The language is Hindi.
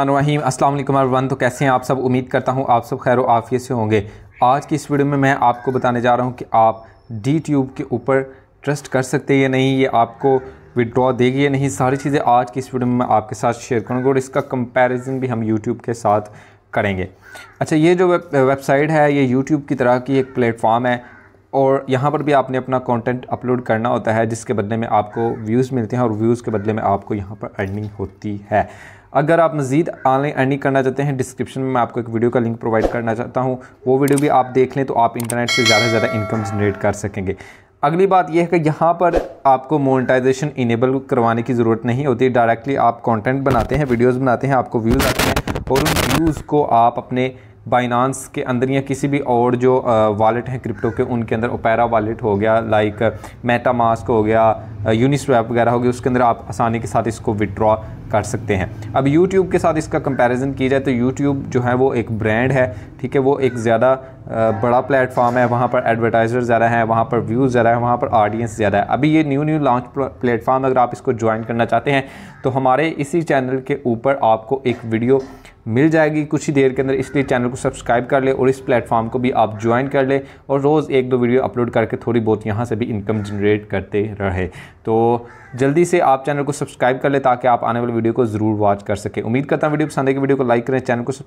रहीम अस्सलाम वालेकुम तो कैसे हैं आप सब उम्मीद करता हूं आप सब खैर आफियत से होंगे आज की इस वीडियो में मैं आपको बताने जा रहा हूं कि आप डी ट्यूब के ऊपर ट्रस्ट कर सकते हैं या नहीं ये आपको विदड्रॉ देगी या नहीं सारी चीज़ें आज की इस वीडियो में मैं आपके साथ शेयर करूँगा और इसका कंपेरिजन भी हम यूट्यूब के साथ करेंगे अच्छा ये जो वेबसाइट है ये यूट्यूब की तरह की एक प्लेटफॉर्म है और यहाँ पर भी आपने अपना कॉन्टेंट अपलोड करना होता है जिसके बदले में आपको व्यूज़ मिलते हैं और व्यूज़ के बदले में आपको यहाँ पर अर्निंग होती है अगर आप मजीद ऑनलाइन अर्निंग करना चाहते हैं डिस्क्रिप्शन में मैं आपको एक वीडियो का लिंक प्रोवाइड करना चाहता हूँ वो वीडियो भी आप देख लें तो आप इंटरनेट से ज़्यादा से ज़्यादा इनकम जनरेट कर सकेंगे अगली बात यह है कि यहाँ पर आपको मोनेटाइजेशन इनेबल करवाने की ज़रूरत नहीं होती डायरेक्टली आप कंटेंट बनाते हैं वीडियोस बनाते हैं आपको व्यूज़ आते हैं और उन व्यूज़ को आप अपने बाइनांस के अंदर या किसी भी और जो वॉलेट हैं क्रिप्टो के उनके अंदर ओपेरा वॉलेट हो गया लाइक मेटा मास्क हो गया यूनिस्वैप वगैरह होगी उसके अंदर आप आसानी के साथ इसको विड्रॉ कर सकते हैं अब यूट्यूब के साथ इसका कंपैरिजन किया जाए तो यूट्यूब जो है वो एक ब्रांड है ठीक है वो एक ज़्यादा बड़ा प्लेटफॉर्म है वहाँ पर एडवर्टाइज़र ज़्यादा है वहाँ पर व्यूज़ ज़्यादा है वहाँ पर ऑडियंस ज़्यादा है अभी ये न्यू न्यू लॉन्च प्लेटफॉर्म अगर आप इसको ज्वाइन करना चाहते हैं तो हमारे इसी चैनल के ऊपर आपको एक वीडियो मिल जाएगी कुछ ही देर के अंदर इसलिए चैनल को सब्सक्राइब कर ले और इस प्लेटफॉर्म को भी आप ज्वाइन कर ले और रोज़ एक दो वीडियो अपलोड करके थोड़ी बहुत यहाँ से भी इनकम जनरेट करते रहे तो जल्दी से आप चैनल को सब्सक्राइब कर ले ताकि आप आने वाली वीडियो को ज़रूर वॉच कर सके उम्मीद करता हूँ वीडियो पसंद है कि वीडियो को लाइक करें चैनल को